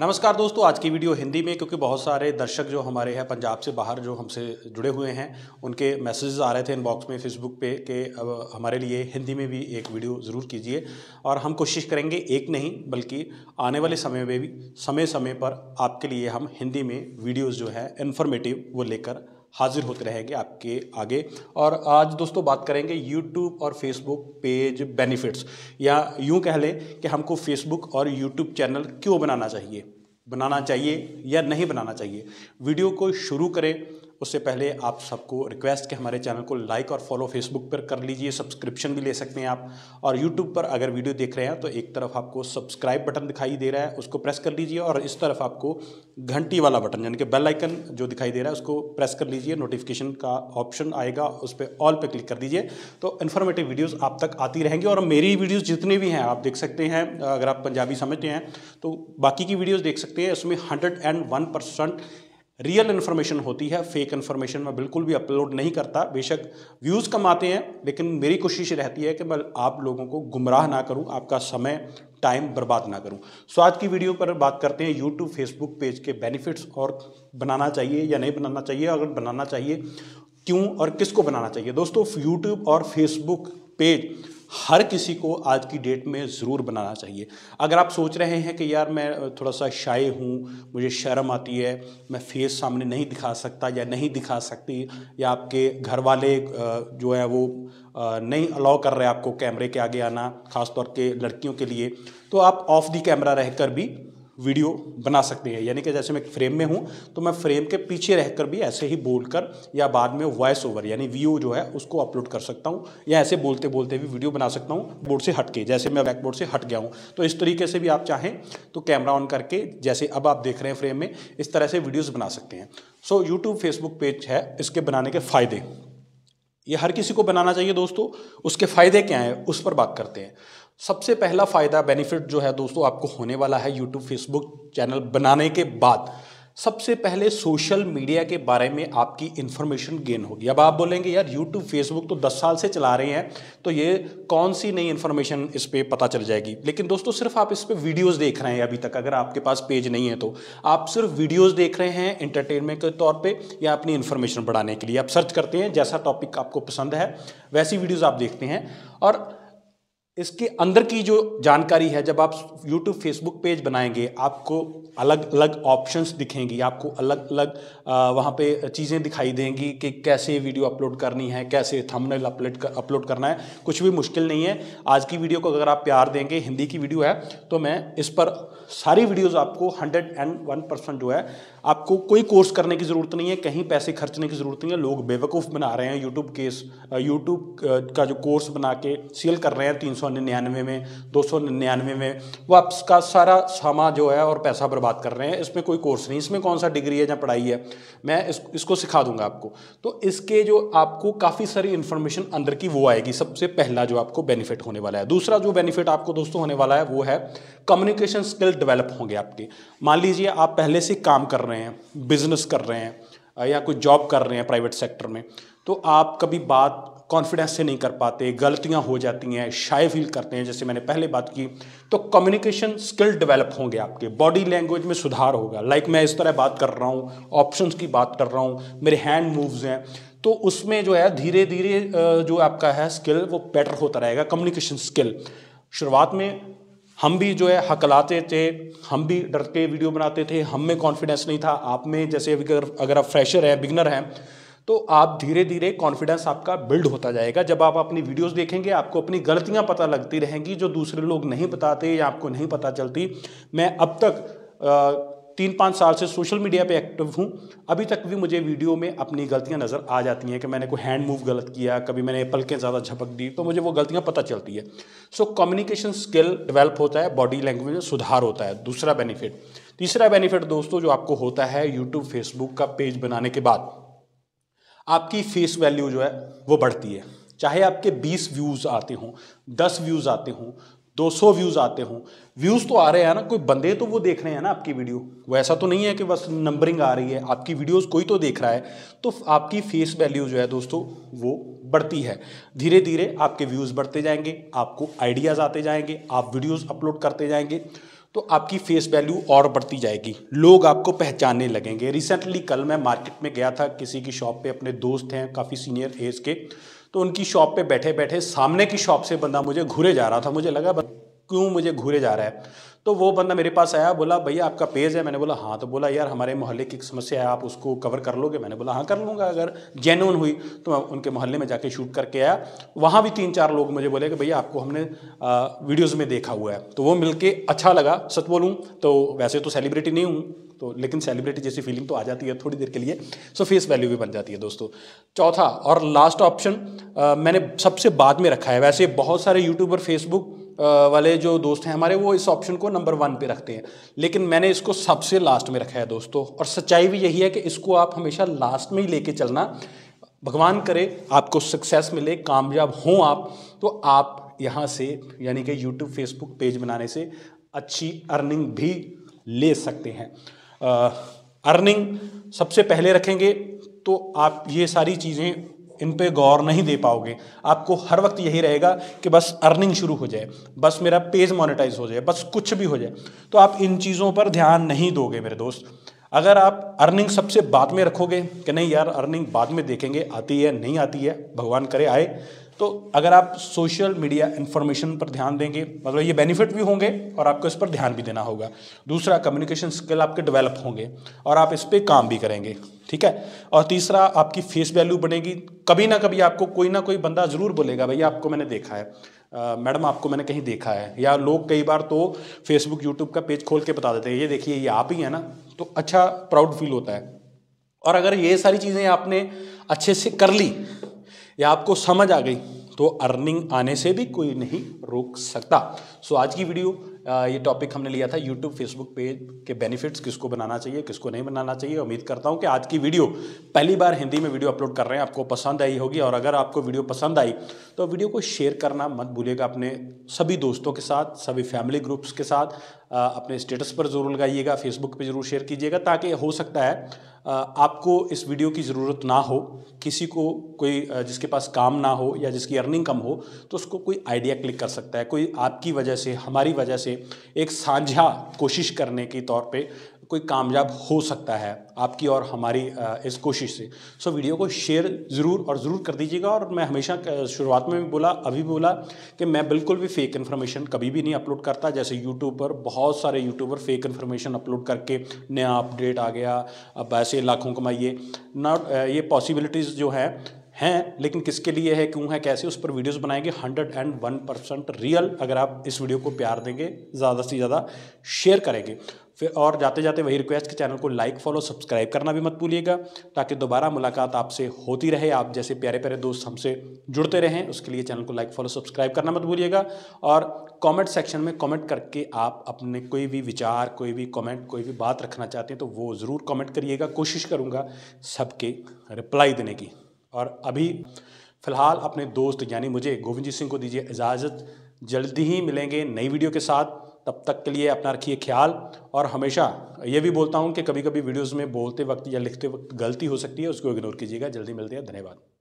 नमस्कार दोस्तों आज की वीडियो हिंदी में क्योंकि बहुत सारे दर्शक जो हमारे हैं पंजाब से बाहर जो हमसे जुड़े हुए हैं उनके मैसेजेस आ रहे थे इनबॉक्स में फेसबुक पे कि अब हमारे लिए हिंदी में भी एक वीडियो ज़रूर कीजिए और हम कोशिश करेंगे एक नहीं बल्कि आने वाले समय में भी समय समय पर आपके लिए हम हिंदी में वीडियोज़ जो है इन्फॉर्मेटिव वो लेकर हाजिर होते रहेंगे आपके आगे और आज दोस्तों बात करेंगे यूट्यूब और फेसबुक पेज बेनिफिट्स या यूँ कह लें कि हमको फेसबुक और यूट्यूब चैनल क्यों बनाना चाहिए बनाना चाहिए या नहीं बनाना चाहिए वीडियो को शुरू करें उससे पहले आप सबको रिक्वेस्ट कि हमारे चैनल को लाइक और फॉलो फेसबुक पर कर लीजिए सब्सक्रिप्शन भी ले सकते हैं आप और यूट्यूब पर अगर वीडियो देख रहे हैं तो एक तरफ आपको सब्सक्राइब बटन दिखाई दे रहा है उसको प्रेस कर लीजिए और इस तरफ आपको घंटी वाला बटन यानी कि बेल आइकन जो दिखाई दे रहा है उसको प्रेस कर लीजिए नोटिफिकेशन का ऑप्शन आएगा उस पर ऑल पर क्लिक कर दीजिए तो इन्फॉर्मेटिव वीडियोज़ आप तक आती रहेंगी और मेरी वीडियोज़ जितनी भी हैं आप देख सकते हैं अगर आप पंजाबी समझते हैं तो बाकी की वीडियोज़ देख सकते हैं उसमें hundred and one percent real information होती है फेक इन्फॉर्मेशन मैं बिल्कुल भी अपलोड नहीं करता बेशक व्यूज़ कम आते हैं लेकिन मेरी कोशिश रहती है कि मैं आप लोगों को गुमराह ना करूं आपका समय टाइम बर्बाद ना करूं सो आज की वीडियो पर बात करते हैं यूट्यूब फेसबुक पेज के बेनिफिट्स और बनाना चाहिए या नहीं बनाना चाहिए अगर बनाना चाहिए क्यों और किसको बनाना चाहिए दोस्तों यूट्यूब और फेसबुक पेज हर किसी को आज की डेट में ज़रूर बनाना चाहिए अगर आप सोच रहे हैं कि यार मैं थोड़ा सा शाये हूँ मुझे शर्म आती है मैं फेस सामने नहीं दिखा सकता या नहीं दिखा सकती या आपके घर वाले जो है वो नहीं अलाउ कर रहे आपको कैमरे के आगे आना खासतौर के लड़कियों के लिए तो आप ऑफ दी कैमरा रहकर भी वीडियो बना सकते हैं यानी कि जैसे मैं फ्रेम में हूँ तो मैं फ्रेम के पीछे रहकर भी ऐसे ही बोलकर या बाद में वॉइस ओवर यानी वीओ जो है उसको अपलोड कर सकता हूँ या ऐसे बोलते बोलते भी वीडियो बना सकता हूँ बोर्ड से हट के जैसे मैं बोर्ड से हट गया हूँ तो इस तरीके से भी आप चाहें तो कैमरा ऑन करके जैसे अब आप देख रहे हैं फ्रेम में इस तरह से वीडियोज़ बना सकते हैं सो यूट्यूब फेसबुक पेज है इसके बनाने के फ़ायदे ये हर किसी को बनाना चाहिए दोस्तों उसके फ़ायदे क्या हैं उस पर बात करते हैं सबसे पहला फ़ायदा बेनिफिट जो है दोस्तों आपको होने वाला है यूट्यूब फेसबुक चैनल बनाने के बाद सबसे पहले सोशल मीडिया के बारे में आपकी इन्फॉर्मेशन गेन होगी अब आप बोलेंगे यार यूट्यूब फेसबुक तो 10 साल से चला रहे हैं तो ये कौन सी नई इन्फॉर्मेशन इस पर पता चल जाएगी लेकिन दोस्तों सिर्फ आप इस पर वीडियोज़ देख रहे हैं अभी तक अगर आपके पास पेज नहीं है तो आप सिर्फ वीडियोज़ देख रहे हैं इंटरटेनमेंट के तौर पर या अपनी इन्फॉर्मेशन बढ़ाने के लिए आप सर्च करते हैं जैसा टॉपिक आपको पसंद है वैसी वीडियोज़ आप देखते हैं और इसके अंदर की जो जानकारी है जब आप YouTube Facebook पेज बनाएंगे आपको अलग अलग ऑप्शंस दिखेंगी आपको अलग अलग वहाँ पे चीज़ें दिखाई देंगी कि कैसे वीडियो अपलोड करनी है कैसे थंबनेल अपलोड कर, अपलोड करना है कुछ भी मुश्किल नहीं है आज की वीडियो को अगर आप प्यार देंगे हिंदी की वीडियो है तो मैं इस पर सारी वीडियोज़ आपको हंड्रेड एंड वन परसेंट जो है आपको कोई कोर्स करने की ज़रूरत नहीं है कहीं पैसे खर्चने की ज़रूरत नहीं है लोग बेवकूफ़ बना रहे हैं यूट्यूब केस यूट्यूब का जो कोर्स बना के सेल कर रहे हैं तीन सौ निन्यानवे में दो सौ निन्यानवे में वो आपका सारा सामा जो है और पैसा बर्बाद कर रहे हैं इसमें कोई कोर्स नहीं इसमें कौन सा डिग्री है या पढ़ाई है मैं इस, इसको सिखा दूंगा आपको तो इसके जो आपको काफ़ी सारी इन्फॉर्मेशन अंदर की वो आएगी सबसे पहला जो आपको बेनिफिट होने वाला है दूसरा जो बेनिफिट आपको दोस्तों होने वाला है वो है कम्युनिकेशन स्किल डेवलप होंगे आपके मान लीजिए आप पहले से काम कर रहे हैं बिजनेस कर रहे हैं या कोई जॉब कर रहे हैं प्राइवेट सेक्टर में तो आप कभी बात कॉन्फिडेंस से नहीं कर पाते गलतियां हो जाती हैं शाय फील करते हैं जैसे मैंने पहले बात की तो कम्युनिकेशन स्किल डेवलप होंगे आपके बॉडी लैंग्वेज में सुधार होगा लाइक like मैं इस तरह बात कर रहा हूँ ऑप्शंस की बात कर रहा हूँ मेरे हैंड मूव्स हैं तो उसमें जो है धीरे धीरे जो आपका है स्किल वो बेटर होता रहेगा कम्युनिकेशन स्किल शुरुआत में हम भी जो है हकलाते थे हम भी डर के वीडियो बनाते थे हम में कॉन्फिडेंस नहीं था आप में जैसे अगर अगर आप फ्रेशर हैं बिगनर हैं तो आप धीरे धीरे कॉन्फिडेंस आपका बिल्ड होता जाएगा जब आप अपनी वीडियोस देखेंगे आपको अपनी गलतियां पता लगती रहेंगी जो दूसरे लोग नहीं बताते या आपको नहीं पता चलती मैं अब तक तीन पाँच साल से सोशल मीडिया पे एक्टिव हूँ अभी तक भी मुझे वीडियो में अपनी गलतियाँ नज़र आ जाती हैं कि मैंने कोई हैंड मूव गलत किया कभी मैंने पल ज़्यादा झपक दी तो मुझे वो गलतियाँ पता चलती है सो कम्युनिकेशन स्किल डेवलप होता है बॉडी लैंग्वेज में सुधार होता है दूसरा बेनिफिट तीसरा बेनिफिट दोस्तों जो आपको होता है यूट्यूब फेसबुक का पेज बनाने के बाद आपकी फेस वैल्यू जो है वो बढ़ती है चाहे आपके 20 व्यूज़ आते हों 10 व्यूज़ आते हों 200 व्यूज़ आते हों व्यूज़ तो आ रहे हैं ना कोई बंदे तो वो देख रहे हैं ना आपकी वीडियो वो ऐसा तो नहीं है कि बस नंबरिंग आ रही है आपकी वीडियोस कोई तो देख रहा है तो आपकी फेस वैल्यू जो है दोस्तों वो बढ़ती है धीरे धीरे आपके व्यूज़ बढ़ते जाएंगे आपको आइडियाज़ आते जाएंगे आप वीडियोज़ अपलोड करते जाएंगे तो आपकी फेस वैल्यू और बढ़ती जाएगी लोग आपको पहचानने लगेंगे रिसेंटली कल मैं मार्केट में गया था किसी की शॉप पे अपने दोस्त हैं काफ़ी सीनियर एज के तो उनकी शॉप पे बैठे बैठे सामने की शॉप से बंदा मुझे घूरे जा रहा था मुझे लगा क्यों मुझे घूरे जा रहा है तो वो बंदा मेरे पास आया बोला भैया आपका पेज है मैंने बोला हाँ तो बोला यार हमारे मोहल्ले की समस्या है आप उसको कवर कर लोगे मैंने बोला हाँ कर लूँगा अगर जेनुअन हुई तो मैं उनके मोहल्ले में जाके शूट करके आया वहाँ भी तीन चार लोग मुझे बोले कि भैया आपको हमने वीडियोज़ में देखा हुआ है तो वो मिल अच्छा लगा सच बोलूँ तो वैसे तो सेलिब्रिटी नहीं हूँ तो लेकिन सेलिब्रिटी जैसी फीलिंग तो आ जाती है थोड़ी देर के लिए सो फेस वैल्यू भी बन जाती है दोस्तों चौथा और लास्ट ऑप्शन मैंने सबसे बाद में रखा है वैसे बहुत सारे यूट्यूबर फेसबुक वाले जो दोस्त हैं हमारे वो इस ऑप्शन को नंबर वन पे रखते हैं लेकिन मैंने इसको सबसे लास्ट में रखा है दोस्तों और सच्चाई भी यही है कि इसको आप हमेशा लास्ट में ही लेके चलना भगवान करे आपको सक्सेस मिले कामयाब हों आप तो आप यहाँ से यानी कि यूट्यूब फेसबुक पेज बनाने से अच्छी अर्निंग भी ले सकते हैं आ, अर्निंग सबसे पहले रखेंगे तो आप ये सारी चीज़ें इन पे गौर नहीं दे पाओगे आपको हर वक्त यही रहेगा कि बस अर्निंग शुरू हो जाए बस मेरा पेज मोनेटाइज हो जाए बस कुछ भी हो जाए तो आप इन चीज़ों पर ध्यान नहीं दोगे मेरे दोस्त अगर आप अर्निंग सबसे बाद में रखोगे कि नहीं यार अर्निंग बाद में देखेंगे आती है नहीं आती है भगवान करे आए तो अगर आप सोशल मीडिया इन्फॉर्मेशन पर ध्यान देंगे मतलब ये बेनिफिट भी होंगे और आपको इस पर ध्यान भी देना होगा दूसरा कम्युनिकेशन स्किल आपके डेवलप होंगे और आप इस पर काम भी करेंगे ठीक है और तीसरा आपकी फेस वैल्यू बनेगी कभी ना कभी आपको कोई ना कोई बंदा ज़रूर बोलेगा भैया आपको मैंने देखा है मैडम आपको मैंने कहीं देखा है या लोग कई बार तो फेसबुक यूट्यूब का पेज खोल के बता देते हैं ये देखिए ये आप ही हैं ना तो अच्छा प्राउड फील होता है और अगर ये सारी चीज़ें आपने अच्छे से कर ली या आपको समझ आ गई तो अर्निंग आने से भी कोई नहीं रोक सकता सो so, आज की वीडियो ये टॉपिक हमने लिया था यूट्यूब फेसबुक पेज के बेनिफिट्स किसको बनाना चाहिए किसको नहीं बनाना चाहिए उम्मीद करता हूँ कि आज की वीडियो पहली बार हिंदी में वीडियो अपलोड कर रहे हैं आपको पसंद आई होगी और अगर आपको वीडियो पसंद आई तो वीडियो को शेयर करना मत भूलिएगा अपने सभी दोस्तों के साथ सभी फैमिली ग्रुप्स के साथ अपने स्टेटस पर जरूर लगाइएगा फेसबुक पर जरूर शेयर कीजिएगा ताकि हो सकता है आपको इस वीडियो की ज़रूरत ना हो किसी को कोई जिसके पास काम ना हो या जिसकी अर्निंग कम हो तो उसको कोई आइडिया क्लिक कर सकता है कोई आपकी वजह से हमारी वजह से एक साझा कोशिश करने के तौर पे कोई कामयाब हो सकता है आपकी और हमारी इस कोशिश से सो वीडियो को शेयर ज़रूर और ज़रूर कर दीजिएगा और मैं हमेशा शुरुआत में भी बोला अभी भी बोला कि मैं बिल्कुल भी फेक इन्फॉर्मेशन कभी भी नहीं अपलोड करता जैसे यूट्यूब पर बहुत सारे यूट्यूबर फेक इन्फॉर्मेशन अपलोड करके नया अपडेट आ गया अब ऐसे लाखों कमाइए नॉट ये पॉसिबिलिटीज़ जो है हैं लेकिन किसके लिए है क्यों है कैसे उस पर वीडियोस बनाएंगे hundred and one percent real अगर आप इस वीडियो को प्यार देंगे ज़्यादा से ज़्यादा शेयर करेंगे फिर और जाते जाते वही रिक्वेस्ट कि चैनल को लाइक फॉलो सब्सक्राइब करना भी मत भूलिएगा ताकि दोबारा मुलाकात आपसे होती रहे आप जैसे प्यारे प्यारे दोस्त हमसे जुड़ते रहें उसके लिए चैनल को लाइक फॉलो सब्सक्राइब करना मत भूलिएगा और कमेंट सेक्शन में कमेंट करके आप अपने कोई भी विचार कोई भी कमेंट कोई भी बात रखना चाहते हैं तो वो ज़रूर कमेंट करिएगा कोशिश करूँगा सबके रिप्लाई देने की और अभी फ़िलहाल अपने दोस्त यानी मुझे गोविंद जी सिंह को दीजिए इजाज़त जल्दी ही मिलेंगे नई वीडियो के साथ तब तक के लिए अपना रखिए ख्याल और हमेशा ये भी बोलता हूँ कि कभी कभी वीडियोज़ में बोलते वक्त या लिखते वक्त गलती हो सकती है उसको इग्नोर कीजिएगा जल्दी मिलते हैं धन्यवाद